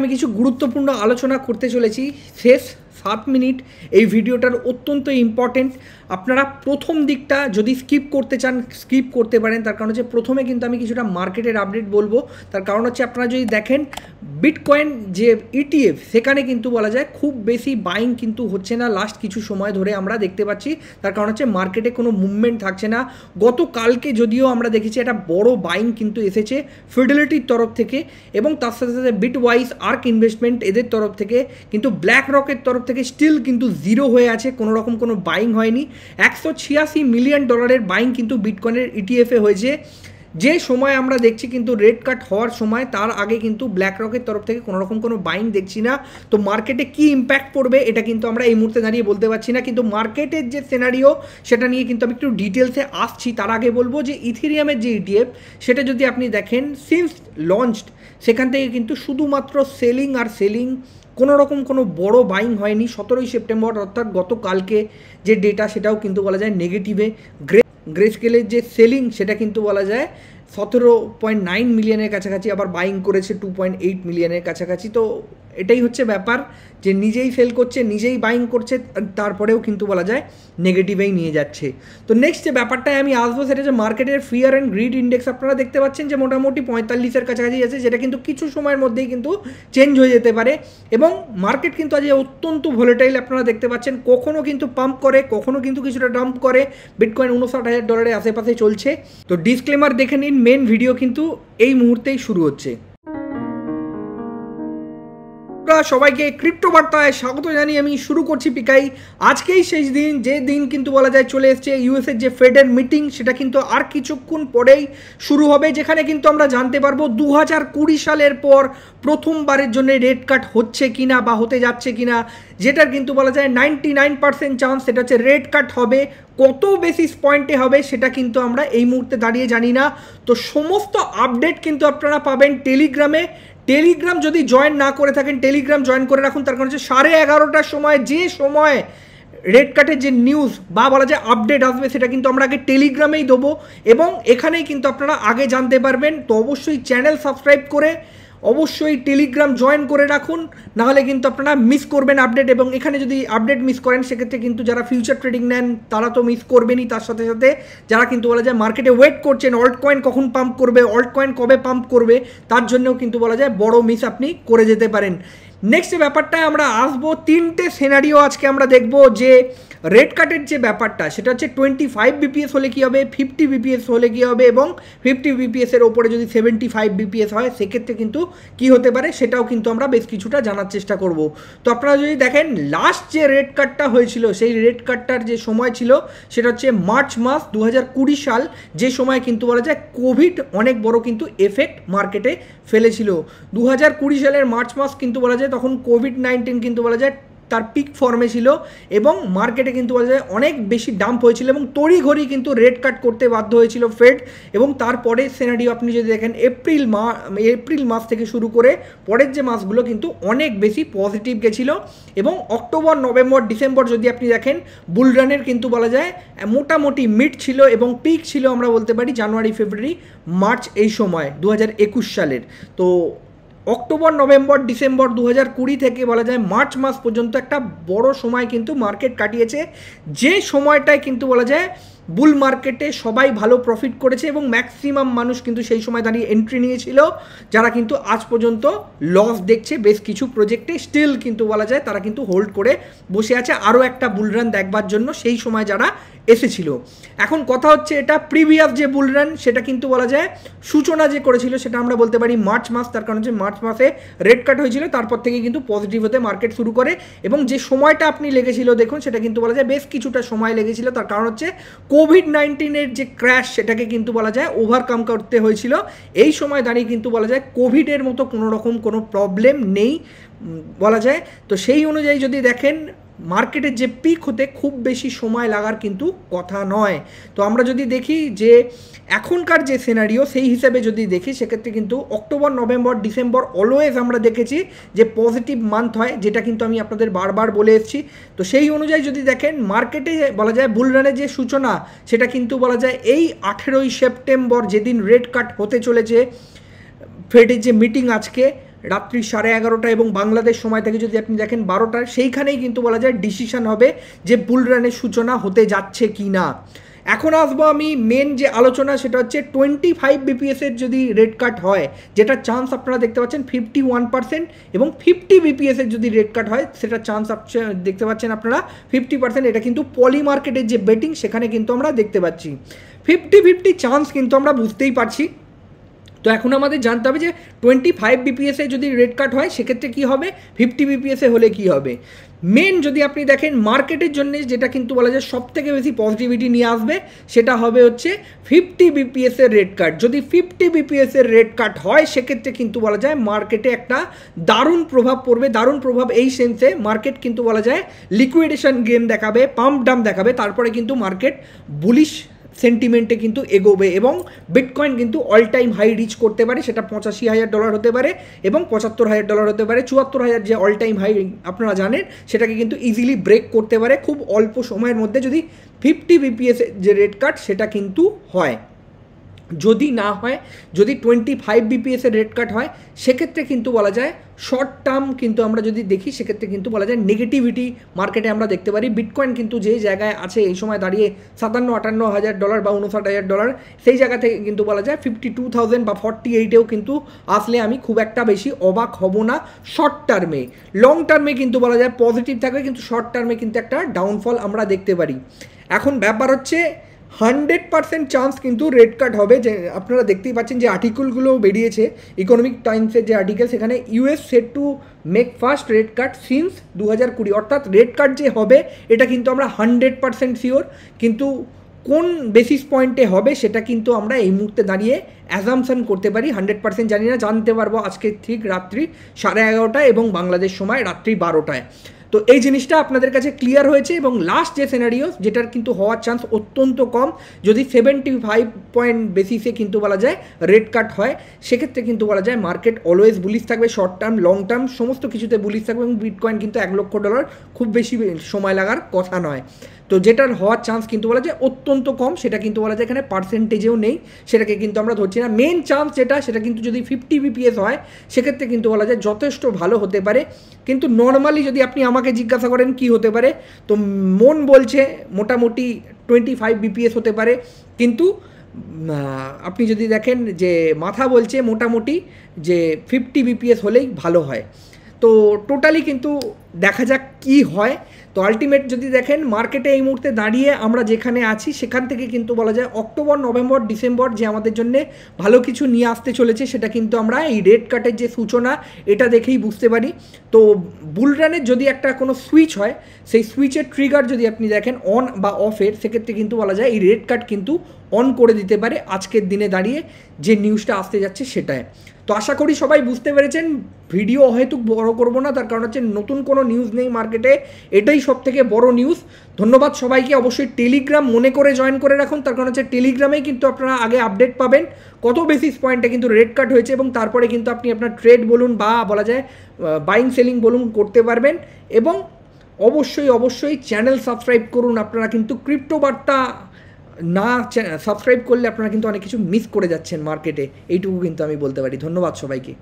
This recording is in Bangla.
আমি কিছু গুরুত্বপূর্ণ আলোচনা করতে চলেছি শেষ সাত মিনিট এই ভিডিওটার অত্যন্ত ইম্পর্টেন্ট আপনারা প্রথম দিকটা যদি স্কিপ করতে চান স্কিপ করতে পারেন তার কারণ হচ্ছে প্রথমে কিন্তু আমি কিছুটা মার্কেটের আপডেট বলবো তার কারণ হচ্ছে আপনারা যদি দেখেন বিটকয়েন যে ইটিএফ e সেখানে কিন্তু বলা যায় খুব বেশি বাইং কিন্তু হচ্ছে না লাস্ট কিছু সময় ধরে আমরা দেখতে পাচ্ছি তার কারণ হচ্ছে মার্কেটে কোনো মুভমেন্ট থাকছে না গত কালকে যদিও আমরা দেখেছি একটা বড় বাইং কিন্তু এসেছে ফিডিলিটির তরফ থেকে এবং তার সাথে সাথে বিট ওয়াইজ আর্ক ইনভেস্টমেন্ট এদের তরফ থেকে কিন্তু ব্ল্যাক রকের তরফ থেকে স্টিল কিন্তু জিরো হয়ে আছে কোনো রকম কোনো বাইং হয়নি একশো ছিয়াশি মিলিয়ন ডলারের বাইং কিন্তু বিটকয়েনের ইটিএফে e হয়েছে যে সময় আমরা দেখছি কিন্তু রেড কাট হওয়ার সময় তার আগে কিন্তু ব্ল্যাক রকের তরফ থেকে কোনো রকম কোনো বাইং দেখছি না তো মার্কেটে কি ইম্প্যাক্ট পড়বে এটা কিন্তু আমরা এই মুহূর্তে দাঁড়িয়ে বলতে পারছি না কিন্তু মার্কেটের যে সিনারিও সেটা নিয়ে কিন্তু আমি একটু ডিটেলসে আসছি তার আগে বলবো যে ইথিরিয়ামের যে ইটিএফ e সেটা যদি আপনি দেখেন সিন্স লঞ্চড সেখান থেকে কিন্তু শুধুমাত্র সেলিং আর সেলিং কোনো রকম কোনো বড় বাইং হয়নি সতেরোই সেপ্টেম্বর অর্থাৎ গতকালকে যে ডেটা সেটাও কিন্তু বলা যায় নেগেটিভে গ্রে স্কেলের যে সেলিং সেটা কিন্তু বলা যায় সতেরো পয়েন্ট নাইন মিলিয়নের কাছাকাছি আবার বাইং করেছে টু পয়েন্ট এইট মিলিয়নের কাছাকাছি তো এটাই হচ্ছে ব্যাপার যে নিজেই ফেল করছে নিজেই বাইং করছে তারপরেও কিন্তু বলা যায় নেগেটিভেই নিয়ে যাচ্ছে তো নেক্সট যে ব্যাপারটায় আমি আসবো সেটা যে মার্কেটের ফিয়ার অ্যান্ড গ্রিড ইন্ডেক্স আপনারা দেখতে পাচ্ছেন যে মোটামুটি পঁয়তাল্লিশের কাছাকাছি আছে যেটা কিন্তু কিছু সময়ের মধ্যেই কিন্তু চেঞ্জ হয়ে যেতে পারে এবং মার্কেট কিন্তু আজ অত্যন্ত ভোলেটাইল আপনারা দেখতে পাচ্ছেন কখনও কিন্তু পাম্প করে কখনও কিন্তু কিছুটা ডাম্প করে বিটকয়েন উনষাট হাজার ডলারের আশেপাশে চলছে তো ডিসক্লেমার দেখে নিন মেন ভিডিও কিন্তু এই মুহূর্তেই শুরু হচ্ছে বন্ধুরা সবাইকে ক্রিপ্টো বার্তায় স্বাগত জানিয়ে আমি শুরু করছি পিকাই আজকেই শেষ দিন যে দিন কিন্তু বলা যায় চলে এসছে ইউএসের যে ফেডের মিটিং সেটা কিন্তু আর কিছুক্ষণ পরেই শুরু হবে যেখানে কিন্তু আমরা জানতে পারবো দু হাজার কুড়ি সালের পর প্রথমবারের জন্য রেড কাট হচ্ছে কিনা বা হতে যাচ্ছে কিনা যেটার কিন্তু বলা যায় নাইনটি নাইন পার্সেন্ট চান্স সেটা হচ্ছে রেড কাট হবে কত বেসিস পয়েন্টে হবে সেটা কিন্তু আমরা এই মুহূর্তে দাঁড়িয়ে জানি না তো সমস্ত আপডেট কিন্তু আপনারা পাবেন টেলিগ্রামে টেলিগ্রাম যদি জয়েন না করে থাকেন টেলিগ্রাম জয়েন করে রাখুন তার কারণ হচ্ছে সাড়ে এগারোটার সময় যে সময় রেড কার্ডের যে নিউজ বা বলা যায় আপডেট আসবে সেটা কিন্তু আমরা আগে টেলিগ্রামেই দেবো এবং এখানেই কিন্তু আপনারা আগে জানতে পারবেন তো অবশ্যই চ্যানেল সাবস্ক্রাইব করে অবশ্যই টেলিগ্রাম জয়েন করে রাখুন নাহলে কিন্তু আপনারা মিস করবেন আপডেট এবং এখানে যদি আপডেট মিস করেন সেক্ষেত্রে কিন্তু যারা ফিউচার ট্রেডিং নেন তারা তো মিস করবেনই তার সাথে সাথে যারা কিন্তু বলা যায় মার্কেটে ওয়েট করছেন অল্ট কয়েন কখন পাম্প করবে অল্ট কয়েন কবে পাম্প করবে তার জন্যও কিন্তু বলা যায় বড় মিস আপনি করে যেতে পারেন নেক্সট ব্যাপারটায় ব্যাপারটা আমরা আসবো তিনটে সেনারিও আজকে আমরা দেখব যে রেড কার্ডের যে ব্যাপারটা সেটা হচ্ছে টোয়েন্টি ফাইভ বিপিএস হলে কী হবে ফিফটি বিপিএস হলে কী হবে এবং ফিফটি বিপিএসের ওপরে যদি সেভেন্টি ফাইভ বিপিএস হয় সেক্ষেত্রে কিন্তু কি হতে পারে সেটাও কিন্তু আমরা বেশ কিছুটা জানার চেষ্টা করব তো আপনারা যদি দেখেন লাস্ট যে রেড কার্ডটা হয়েছিল সেই রেড কার্ডটার যে সময় ছিল সেটা হচ্ছে মার্চ মাস দু সাল যে সময় কিন্তু বলা যায় কোভিড অনেক বড় কিন্তু এফেক্ট মার্কেটে ফেলেছিল দু সালের মার্চ মাস কিন্তু বলা যায় তখন কোভিড নাইন্টিন কিন্তু বলা যায় তার পিক ফর্মে ছিল এবং মার্কেটে কিন্তু বলা যায় অনেক বেশি ডাম্প হয়েছিল এবং তড়িঘড়ি কিন্তু রেড কাট করতে বাধ্য হয়েছিল ফেড এবং তারপরে সেনারিও আপনি যদি দেখেন এপ্রিল মা এপ্রিল মাস থেকে শুরু করে পরের যে মাসগুলো কিন্তু অনেক বেশি পজিটিভ গেছিল এবং অক্টোবর নভেম্বর ডিসেম্বর যদি আপনি দেখেন বুলরানের কিন্তু বলা যায় মোটামুটি মিট ছিল এবং পিক ছিল আমরা বলতে পারি জানুয়ারি ফেব্রুয়ারি মার্চ এই সময় দু সালের তো অক্টোবর নভেম্বর ডিসেম্বর দু হাজার কুড়ি থেকে বলা যায় মার্চ মাস পর্যন্ত একটা বড় সময় কিন্তু মার্কেট কাটিয়েছে যে সময়টায় কিন্তু বলা যায় বুল মার্কেটে সবাই ভালো প্রফিট করেছে এবং ম্যাক্সিমাম মানুষ কিন্তু সেই সময় দাঁড়িয়ে এন্ট্রি নিয়েছিল যারা কিন্তু আজ পর্যন্ত লস দেখছে বেশ কিছু প্রজেক্টে স্টিল কিন্তু বলা যায় তারা কিন্তু হোল্ড করে বসে আছে আরও একটা বুল রান দেখবার জন্য সেই সময় যারা এসেছিল এখন কথা হচ্ছে এটা প্রিভিয়াস যে বুল রান সেটা কিন্তু বলা যায় সূচনা যে করেছিল সেটা আমরা বলতে পারি মার্চ মাস তার কারণ হচ্ছে মার্চ মাসে রেড কাট হয়েছিল তারপর থেকে কিন্তু পজিটিভ হতে মার্কেট শুরু করে এবং যে সময়টা আপনি লেগেছিল দেখুন সেটা কিন্তু বলা যায় বেশ কিছুটা সময় লেগেছিল তার কারণ হচ্ছে কোভিড নাইন্টিনের যে ক্র্যাশ সেটাকে কিন্তু বলা যায় ওভারকাম করতে হয়েছিল এই সময় দাঁড়িয়ে কিন্তু বলা যায় কোভিডের মতো কোনো রকম কোনো প্রবলেম নেই বলা যায় তো সেই অনুযায়ী যদি দেখেন মার্কেটের যে পিক হতে খুব বেশি সময় লাগার কিন্তু কথা নয় তো আমরা যদি দেখি যে এখনকার যে সিনারিও সেই হিসাবে যদি দেখি সেক্ষেত্রে কিন্তু অক্টোবর নভেম্বর ডিসেম্বর অলওয়েজ আমরা দেখেছি যে পজিটিভ মান্থ হয় যেটা কিন্তু আমি আপনাদের বারবার বলে এসেছি তো সেই অনুযায়ী যদি দেখেন মার্কেটে বলা যায় বুলরানের যে সূচনা সেটা কিন্তু বলা যায় এই আঠেরোই সেপ্টেম্বর যেদিন রেড কাট হতে চলেছে ফেডের যে মিটিং আজকে রাত্রি সাড়ে এগারোটা এবং বাংলাদেশ সময় থেকে যদি আপনি দেখেন বারোটায় সেইখানেই কিন্তু বলা যায় ডিসিশান হবে যে বুল রানের সূচনা হতে যাচ্ছে কি না এখন আসবো আমি মেন যে আলোচনা সেটা হচ্ছে টোয়েন্টি ফাইভ বিপিএসের যদি রেড কাট হয় যেটা চান্স আপনারা দেখতে পাচ্ছেন ফিফটি ওয়ান পার্সেন্ট এবং ফিফটি বিপিএসের যদি রেড কাট হয় সেটা চান্স দেখতে পাচ্ছেন আপনারা ফিফটি পার্সেন্ট এটা কিন্তু পলি মার্কেটের যে বেটিং সেখানে কিন্তু আমরা দেখতে পাচ্ছি ফিফটি ফিফটি চান্স কিন্তু আমরা বুঝতেই পারছি তো এখন আমাদের জানতে হবে যে টোয়েন্টি ফাইভ বিপিএসে যদি রেড কাট হয় সেক্ষেত্রে কী হবে ফিফটি বিপিএসে হলে কি হবে মেন যদি আপনি দেখেন মার্কেটের জন্য যেটা কিন্তু বলা যায় সব থেকে বেশি পজিটিভিটি নিয়ে আসবে সেটা হবে হচ্ছে ফিফটি বিপিএসের রেড কাট যদি ফিফটি বিপিএসের রেড কাট হয় সেক্ষেত্রে কিন্তু বলা যায় মার্কেটে একটা দারুণ প্রভাব পড়বে দারুণ প্রভাব এই সেন্সে মার্কেট কিন্তু বলা যায় লিকুইডেশন গেম দেখাবে পাম্প ডাম দেখাবে তারপরে কিন্তু মার্কেট বুলিশ সেন্টিমেন্টে কিন্তু এগোবে এবং বিটকয়েন কিন্তু অল টাইম হাই রিচ করতে পারে সেটা পঁচাশি হাজার ডলার হতে পারে এবং পঁচাত্তর হাজার ডলার হতে পারে চুয়াত্তর হাজার যে অল টাইম হাই আপনারা জানেন সেটাকে কিন্তু ইজিলি ব্রেক করতে পারে খুব অল্প সময়ের মধ্যে যদি ফিফটি বিপিএস যে রেট কাট সেটা কিন্তু হয় যদি না হয় যদি টোয়েন্টি ফাইভ বিপিএসের রেট কাট হয় সেক্ষেত্রে কিন্তু বলা যায় শর্ট টার্ম কিন্তু আমরা যদি দেখি সেক্ষেত্রে কিন্তু বলা যায় নেগেটিভিটি মার্কেটে আমরা দেখতে পারি বিটকয়েন কিন্তু যে জায়গায় আছে এই সময় দাঁড়িয়ে সাতান্ন আটান্ন হাজার ডলার বা উনষাট হাজার ডলার সেই জায়গা থেকে কিন্তু বলা যায় ফিফটি টু থাউজেন্ড বা ফর্টি এইটেও কিন্তু আসলে আমি খুব একটা বেশি অবাক হব না শর্ট টার্মে লং টার্মে কিন্তু বলা যায় পজিটিভ থাকবে কিন্তু শর্ট টার্মে কিন্তু একটা ডাউনফল আমরা দেখতে পারি এখন ব্যাপার হচ্ছে হান্ড্রেড পার্সেন্ট চান্স কিন্তু রেড কার্ড হবে যে আপনারা দেখতেই পাচ্ছেন যে আর্টিকেলগুলো বেরিয়েছে ইকোনমিক টাইমসের যে আর্টিকেল সেখানে US set to make first rate cut since দু হাজার কুড়ি অর্থাৎ রেড কার্ড যে হবে এটা কিন্তু আমরা হান্ড্রেড পার্সেন্ট শিওর কিন্তু কোন বেসিস পয়েন্টে হবে সেটা কিন্তু আমরা এই মুহূর্তে দাঁড়িয়ে অ্যাজামশান করতে পারি হান্ড্রেড পার্সেন্ট জানি না জানতে পারবো আজকে ঠিক রাত্রি সাড়ে এগারোটায় এবং বাংলাদেশ সময় রাত্রি বারোটায় তো এই জিনিসটা আপনাদের কাছে ক্লিয়ার হয়েছে এবং লাস্ট যে সিনারিও যেটার কিন্তু হওয়ার চান্স অত্যন্ত কম যদি সেভেন্টি ফাইভ পয়েন্ট বেসিসে কিন্তু বলা যায় রেড কাট হয় সেক্ষেত্রে কিন্তু বলা যায় মার্কেট অলওয়েজ বুলিশ থাকবে শর্ট টার্ম লং টার্ম সমস্ত কিছুতে বুলিশ থাকবে এবং বিটকয়েন কিন্তু এক লক্ষ ডলার খুব বেশি সময় লাগার কথা নয় তো যেটার হওয়ার চান্স কিন্তু বলা যায় অত্যন্ত কম সেটা কিন্তু বলা যায় এখানে পার্সেন্টেজেও নেই সেটাকে কিন্তু আমরা ধরছি না মেন চান্স যেটা সেটা কিন্তু যদি ফিফটি বিপিএস হয় সেক্ষেত্রে কিন্তু বলা যায় যথেষ্ট ভালো হতে পারে কিন্তু নর্মালি যদি আপনি আমাকে জিজ্ঞাসা করেন কি হতে পারে তো মন বলছে মোটামুটি টোয়েন্টি ফাইভ বিপিএস হতে পারে কিন্তু আপনি যদি দেখেন যে মাথা বলছে মোটামুটি যে ফিফটি বিপিএস হলেই ভালো হয় তো টোটালি কিন্তু দেখা যাক কি হয় তো আলটিমেট যদি দেখেন মার্কেটে এই মুহূর্তে দাঁড়িয়ে আমরা যেখানে আছি সেখান থেকে কিন্তু বলা যায় অক্টোবর নভেম্বর ডিসেম্বর যে আমাদের জন্য ভালো কিছু নিয়ে আসতে চলেছে সেটা কিন্তু আমরা এই রেড কাটের যে সূচনা এটা দেখেই বুঝতে পারি তো বুলরানের যদি একটা কোনো সুইচ হয় সেই সুইচের ট্রিগার যদি আপনি দেখেন অন বা অফের সেক্ষেত্রে কিন্তু বলা যায় এই রেড কাট কিন্তু অন করে দিতে পারে আজকের দিনে দাঁড়িয়ে যে নিউজটা আসতে যাচ্ছে সেটাই তো আশা করি সবাই বুঝতে পেরেছেন ভিডিও হয়তো বড় করব না তার কারণ হচ্ছে নতুন কোনো নিউজ নেই মার্কেটে এটাই সব থেকে বড় নিউজ ধন্যবাদ সবাইকে অবশ্যই টেলিগ্রাম মনে করে জয়েন করে রাখুন তার কারণ হচ্ছে টেলিগ্রামেই কিন্তু আপনারা আগে আপডেট পাবেন কত বেসিস পয়েন্টে কিন্তু রেড কাট হয়েছে এবং তারপরে কিন্তু আপনি আপনার ট্রেড বলুন বা বলা যায় বাইং সেলিং বলুন করতে পারবেন এবং অবশ্যই অবশ্যই চ্যানেল সাবস্ক্রাইব করুন আপনারা কিন্তু ক্রিপ্টো বার্তা না সাবস্ক্রাইব করলে আপনারা কিন্তু অনেক কিছু মিস করে যাচ্ছেন মার্কেটে এইটুকু কিন্তু আমি বলতে পারি ধন্যবাদ সবাইকে